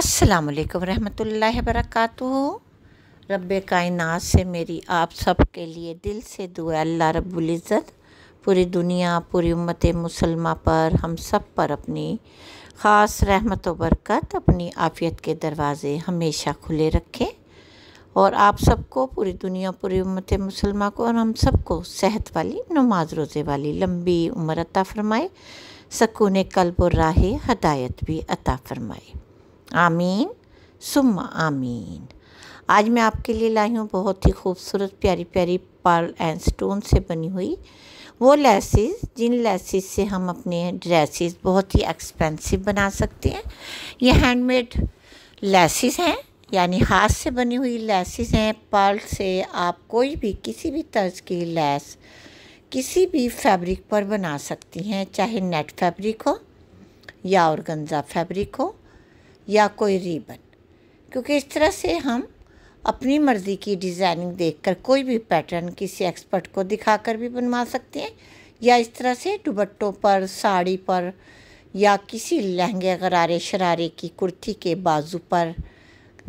अस्सलाम रहमतुल्लाहि वबरकatuh रब कायनात से मेरी आप सब के लिए दिल से दुआ अल्लाह रब्बुल इज़्ज़त पूरी दुनिया पूरी उम्मत मुसलमा पर हम सब पर अपनी ख़ास रहमत व बरकत अपनी आफ़ियत के दरवाज़े हमेशा खुले रखें और आप सबको पूरी दुनिया पूरी उम्मत मुसलमा को और हम सबको सेहत वाली नमाज रोज़े वाली लंबी उम्र अता फ़रमाए सकून कल्ब और राह हदायत भी अता फ़रमाए आमीन सुम आमीन आज मैं आपके लिए लाई हूँ बहुत ही खूबसूरत प्यारी प्यारी पर्ल एंड स्टोन से बनी हुई वो लेसिस जिन लेसिस से हम अपने ड्रेसेस बहुत ही एक्सपेंसिव बना सकते हैं ये हैंडमेड लेसिस हैं यानी हाथ से बनी हुई लेसिस हैं पर्ल से आप कोई भी किसी भी तर्ज की लेस किसी भी फैब्रिक पर बना सकती हैं चाहे नेट फैब्रिक हो या और फैब्रिक हो या कोई रिबन क्योंकि इस तरह से हम अपनी मर्ज़ी की डिज़ाइनिंग देखकर कोई भी पैटर्न किसी एक्सपर्ट को दिखाकर भी बनवा सकते हैं या इस तरह से दुबट्टों पर साड़ी पर या किसी लहंगे गरारे शरारे की कुर्ती के बाजू पर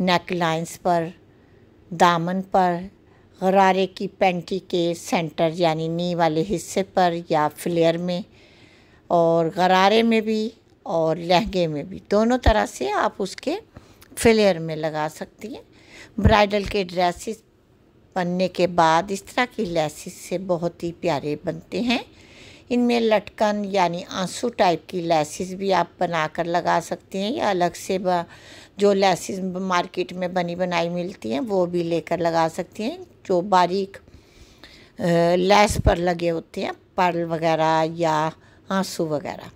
नेक लाइंस पर दामन पर गरारे की पेंटी के सेंटर यानी नी वाले हिस्से पर या फ्लेयर में और गरारे में भी और लहंगे में भी दोनों तरह से आप उसके फ्लेयर में लगा सकती हैं ब्राइडल के ड्रेसेस बनने के बाद इस तरह की लेसिस से बहुत ही प्यारे बनते हैं इनमें लटकन यानी आंसू टाइप की लेसिस भी आप बनाकर लगा सकते हैं या अलग से जो लेसिस मार्केट में बनी बनाई मिलती हैं वो भी लेकर लगा सकती हैं जो बारीक लेस पर लगे होते हैं पर्ल वगैरह या आंसू वगैरह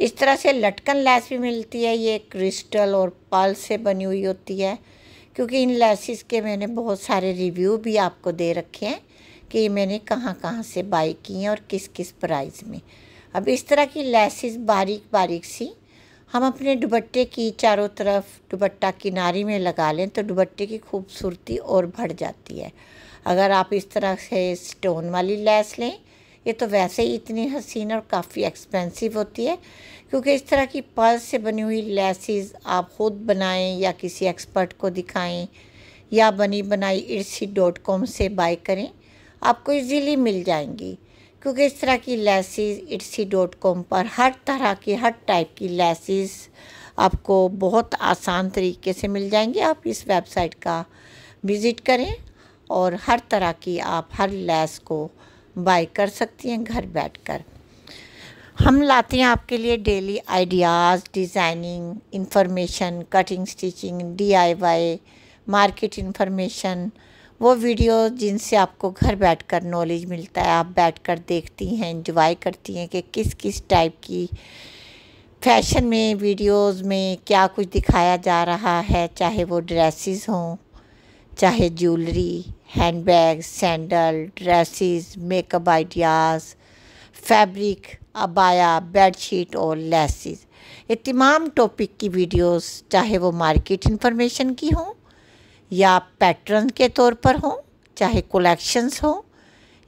इस तरह से लटकन लैस भी मिलती है ये क्रिस्टल और पल से बनी हुई होती है क्योंकि इन लैसेस के मैंने बहुत सारे रिव्यू भी आपको दे रखे हैं कि मैंने कहाँ कहाँ से बाई की हैं और किस किस प्राइस में अब इस तरह की लैसेस बारीक बारीक सी हम अपने दुबट्टे की चारों तरफ दुबट्टा किनारी में लगा लें तो दुबट्टे की खूबसूरती और बढ़ जाती है अगर आप इस तरह से स्टोन वाली लैस लें ये तो वैसे ही इतनी हसीन और काफ़ी एक्सपेंसिव होती है क्योंकि इस तरह की पर्स से बनी हुई लेसिस आप खुद बनाएं या किसी एक्सपर्ट को दिखाएं या बनी बनाई इर्सी डॉट कॉम से बाय करें आपको इजीली मिल जाएंगी क्योंकि इस तरह की लेसिस इर्सी डॉट कॉम पर हर तरह की हर टाइप की लेसिस आपको बहुत आसान तरीके से मिल जाएंगी आप इस वेबसाइट का विज़िट करें और हर तरह की आप हर लेस को बाय कर सकती हैं घर बैठकर हम लाते हैं आपके लिए daily ideas designing information cutting stitching DIY market information वो वीडियो जिनसे आपको घर बैठकर नॉलेज मिलता है आप बैठकर देखती हैं इंजॉय करती हैं कि किस किस टाइप की फैशन में वीडियोस में क्या कुछ दिखाया जा रहा है चाहे वो ड्रेसेस हों चाहे jewellery hand bag sandal dresses makeup ideas fabric अबाया बेडशीट और लेसिस ये तमाम टॉपिक की वीडियोस चाहे वो मार्केट इंफॉर्मेशन की हों या पैटर्न के तौर पर हों चाहे कलेक्शंस हों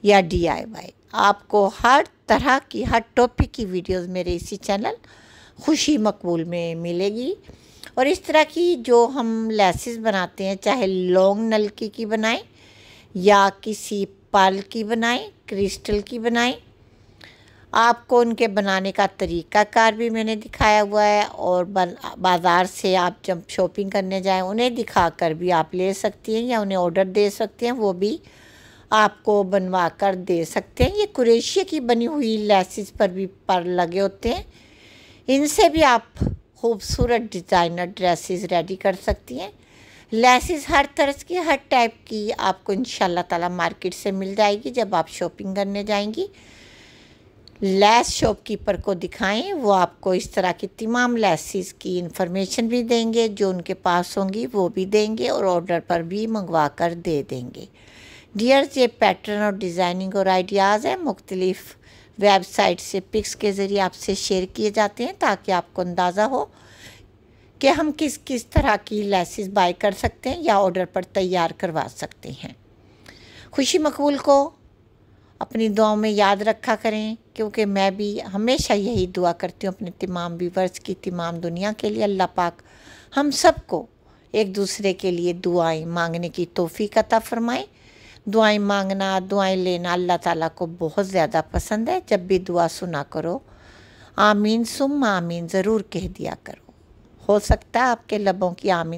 या डीआईवाई आपको हर तरह की हर टॉपिक की वीडियोस मेरे इसी चैनल खुशी मकबूल में मिलेगी और इस तरह की जो हम लेसेस बनाते हैं चाहे लॉन्ग नलकी की बनाएं या किसी पाल की बनाएं क्रिस्टल की बनाएं आपको उनके बनाने का तरीकाकार भी मैंने दिखाया हुआ है और बाज़ार से आप जब शॉपिंग करने जाएं उन्हें दिखा कर भी आप ले सकती हैं या उन्हें ऑर्डर दे सकते हैं वो भी आपको बनवा कर दे सकते हैं ये कुरेशिया की बनी हुई लेसिस पर भी पर लगे होते हैं इनसे भी आप खूबसूरत डिज़ाइनर ड्रेसेस रेडी कर सकती हैं लेसेस हर तरह की हर टाइप की आपको इन ताला मार्केट से मिल जाएगी जब आप शॉपिंग करने जाएंगी लेस शॉपकीपर को दिखाएं वो आपको इस तरह की तमाम लेसेस की इंफॉर्मेशन भी देंगे जो उनके पास होंगी वो भी देंगे और ऑर्डर पर भी मंगवा कर दे देंगे डियर्स ये पैटर्न और डिज़ाइनिंग और आइडियाज़ हैं मुख्तलिफ़ वेबसाइट से पिक्स के ज़रिए आपसे शेयर किए जाते हैं ताकि आपको अंदाज़ा हो कि हम किस किस तरह की लेसिस बाय कर सकते हैं या ऑर्डर पर तैयार करवा सकते हैं खुशी मकबूल को अपनी दुआओं में याद रखा करें क्योंकि मैं भी हमेशा यही दुआ करती हूँ अपने तमाम व्यूवर्स की तमाम दुनिया के लिए अल्लाह पाक हम सबको एक दूसरे के लिए दुआएं मांगने की तोहफ़ी क़ा फरमाएँ दुआएं मांगना दुआएं लेना अल्लाह ताला को बहुत ज़्यादा पसंद है जब भी दुआ सुना करो आमीन सुम आमीन ज़रूर कह दिया करो हो सकता है आपके लबों की आमीन